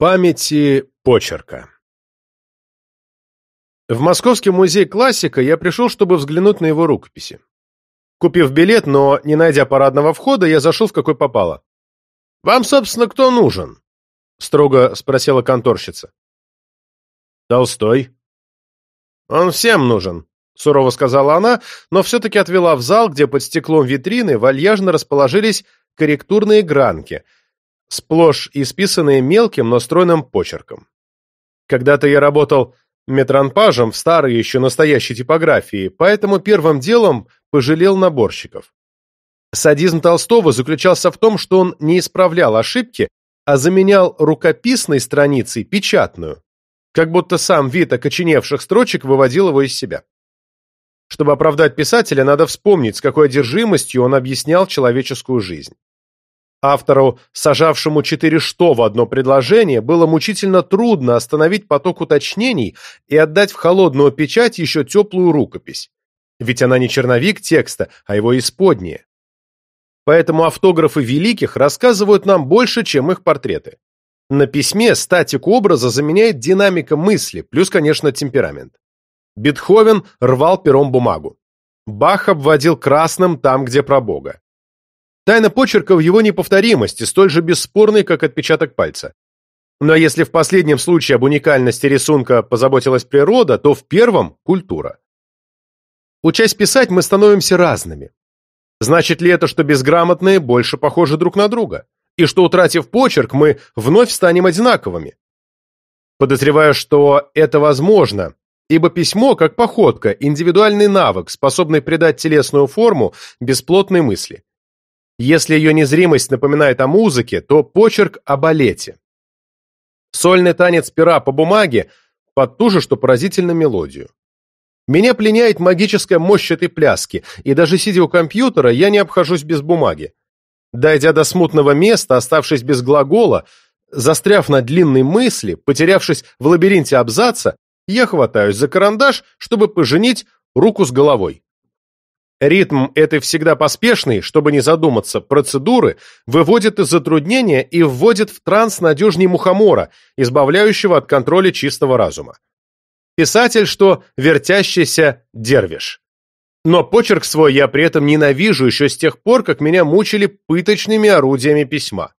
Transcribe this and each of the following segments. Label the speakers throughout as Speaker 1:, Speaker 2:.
Speaker 1: Памяти почерка В Московский музей классика я пришел, чтобы взглянуть на его рукописи. Купив билет, но не найдя парадного входа, я зашел в какой попало. «Вам, собственно, кто нужен?» — строго спросила конторщица. «Толстой». «Он всем нужен», — сурово сказала она, но все-таки отвела в зал, где под стеклом витрины вальяжно расположились корректурные гранки — сплошь исписанные мелким, но стройным почерком. Когда-то я работал метранпажем в старой еще настоящей типографии, поэтому первым делом пожалел наборщиков. Садизм Толстого заключался в том, что он не исправлял ошибки, а заменял рукописной страницей печатную, как будто сам вид окоченевших строчек выводил его из себя. Чтобы оправдать писателя, надо вспомнить, с какой одержимостью он объяснял человеческую жизнь. Автору, сажавшему четыре «что» в одно предложение, было мучительно трудно остановить поток уточнений и отдать в холодную печать еще теплую рукопись. Ведь она не черновик текста, а его исподние. Поэтому автографы великих рассказывают нам больше, чем их портреты. На письме статику образа заменяет динамика мысли, плюс, конечно, темперамент. Бетховен рвал пером бумагу. Бах обводил красным там, где про Бога. Тайна почерка в его неповторимости, столь же бесспорной, как отпечаток пальца. Но если в последнем случае об уникальности рисунка позаботилась природа, то в первом – культура. Учась писать, мы становимся разными. Значит ли это, что безграмотные больше похожи друг на друга? И что, утратив почерк, мы вновь станем одинаковыми? Подозреваю, что это возможно, ибо письмо, как походка, индивидуальный навык, способный придать телесную форму бесплотной мысли. Если ее незримость напоминает о музыке, то почерк о балете. Сольный танец пера по бумаге под ту же, что поразительно мелодию. Меня пленяет магическая мощь этой пляски, и даже сидя у компьютера, я не обхожусь без бумаги. Дойдя до смутного места, оставшись без глагола, застряв на длинной мысли, потерявшись в лабиринте абзаца, я хватаюсь за карандаш, чтобы поженить руку с головой. Ритм этой всегда поспешный, чтобы не задуматься, процедуры выводит из затруднения и вводит в транс надежней мухомора, избавляющего от контроля чистого разума. Писатель, что вертящийся дервиш. Но почерк свой я при этом ненавижу еще с тех пор, как меня мучили пыточными орудиями письма.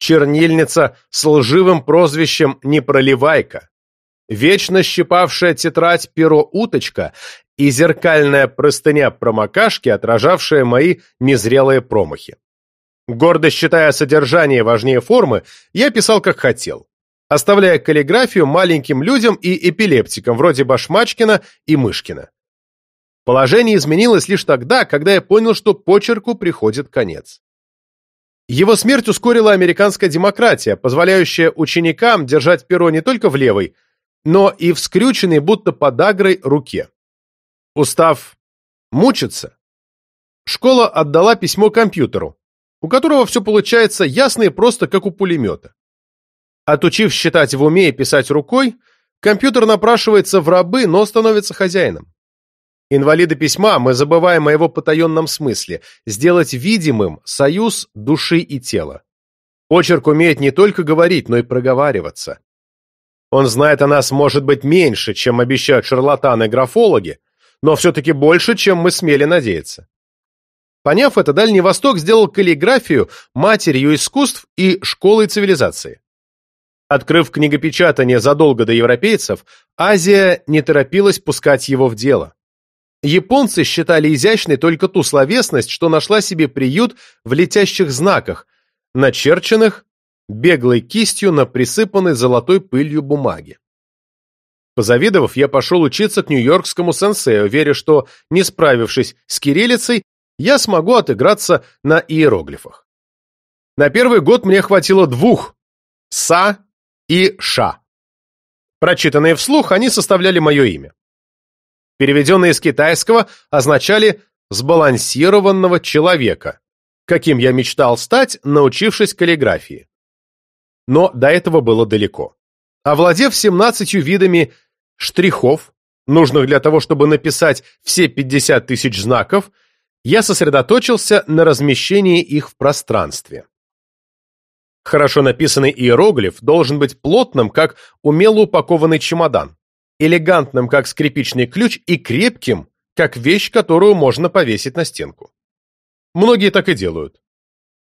Speaker 1: Чернильница с лживым прозвищем «Непроливайка», вечно щипавшая тетрадь перо уточка и зеркальная простыня промокашки, отражавшая мои незрелые промахи. Гордо считая содержание важнее формы, я писал как хотел, оставляя каллиграфию маленьким людям и эпилептикам вроде Башмачкина и Мышкина. Положение изменилось лишь тогда, когда я понял, что почерку приходит конец. Его смерть ускорила американская демократия, позволяющая ученикам держать перо не только в левой, но и в скрюченной, будто подагрой, руке. Устав мучиться, школа отдала письмо компьютеру, у которого все получается ясно и просто, как у пулемета. Отучив считать в уме и писать рукой, компьютер напрашивается в рабы, но становится хозяином. Инвалиды письма мы забываем о его потаенном смысле – сделать видимым союз души и тела. Почерк умеет не только говорить, но и проговариваться. Он знает о нас, может быть, меньше, чем обещают шарлатаны-графологи, но все-таки больше, чем мы смели надеяться. Поняв это, Дальний Восток сделал каллиграфию матерью искусств и школой цивилизации. Открыв книгопечатание задолго до европейцев, Азия не торопилась пускать его в дело. Японцы считали изящной только ту словесность, что нашла себе приют в летящих знаках, начерченных беглой кистью на присыпанной золотой пылью бумаге. Позавидовав, я пошел учиться к нью-йоркскому сенсею, веря, что, не справившись с кириллицей, я смогу отыграться на иероглифах. На первый год мне хватило двух – «са» и «ша». Прочитанные вслух, они составляли мое имя. Переведенные из китайского означали «сбалансированного человека», каким я мечтал стать, научившись каллиграфии но до этого было далеко. Овладев 17 видами штрихов, нужных для того, чтобы написать все 50 тысяч знаков, я сосредоточился на размещении их в пространстве. Хорошо написанный иероглиф должен быть плотным, как умело упакованный чемодан, элегантным, как скрипичный ключ, и крепким, как вещь, которую можно повесить на стенку. Многие так и делают.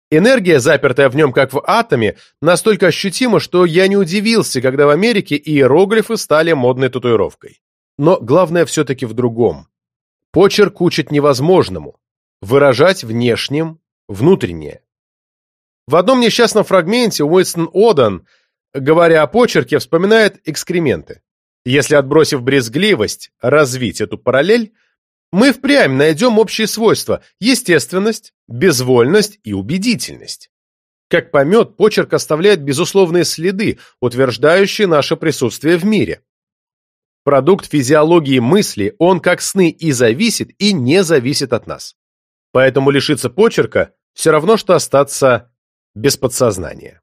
Speaker 1: Энергия, запертая в нем как в атоме, настолько ощутима, что я не удивился, когда в Америке иероглифы стали модной татуировкой. Но главное все-таки в другом. Почерк учит невозможному. Выражать внешним внутреннее. В одном несчастном фрагменте Уинстон Одан, говоря о почерке, вспоминает экскременты. Если, отбросив брезгливость, развить эту параллель, мы впрямь найдем общие свойства – естественность, безвольность и убедительность. Как помет, почерк оставляет безусловные следы, утверждающие наше присутствие в мире. Продукт физиологии мысли, он как сны и зависит, и не зависит от нас. Поэтому лишиться почерка – все равно, что остаться без подсознания.